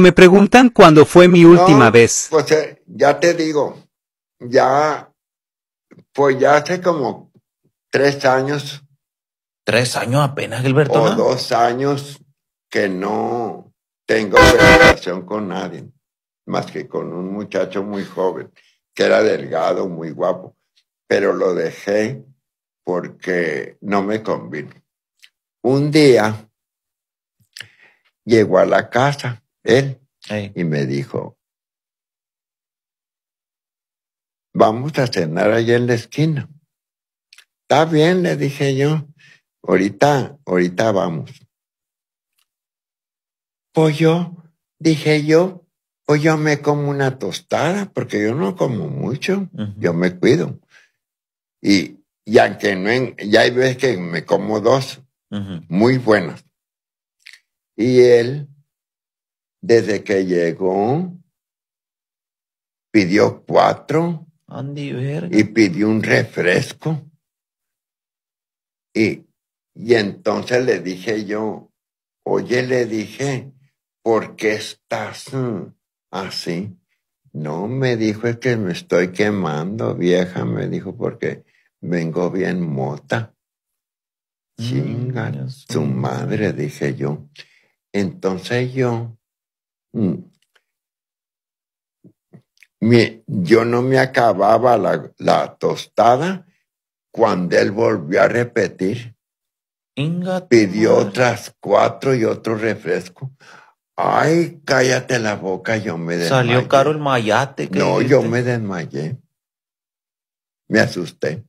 me preguntan cuándo fue mi última vez. Pues eh, ya te digo, ya, pues ya hace como tres años. Tres años apenas, Gilberto. O dos años que no tengo relación con nadie, más que con un muchacho muy joven, que era delgado, muy guapo, pero lo dejé porque no me convino. Un día llegó a la casa él y me dijo, vamos a cenar allá en la esquina. Está bien, le dije yo, ahorita, ahorita vamos. Pues yo, dije yo, pues yo me como una tostada, porque yo no como mucho, yo me cuido. Y, ya aunque no, ya hay veces que me como dos, muy buenas. Y él desde que llegó, pidió cuatro y pidió un refresco. Y, entonces le dije yo, oye, le dije, ¿por qué estás mm, así? No, me dijo, que me estoy quemando, vieja, me dijo, porque vengo bien mota. Mm, Chinga, su madre, dije yo. Entonces yo Mm. yo no me acababa la, tostada cuando él volvió a repetir. pidió otras cuatro y otro refresco. Ay, cállate la boca, yo me desmayé. Salió caro el mayate. no, yo me desmayé. Me asusté.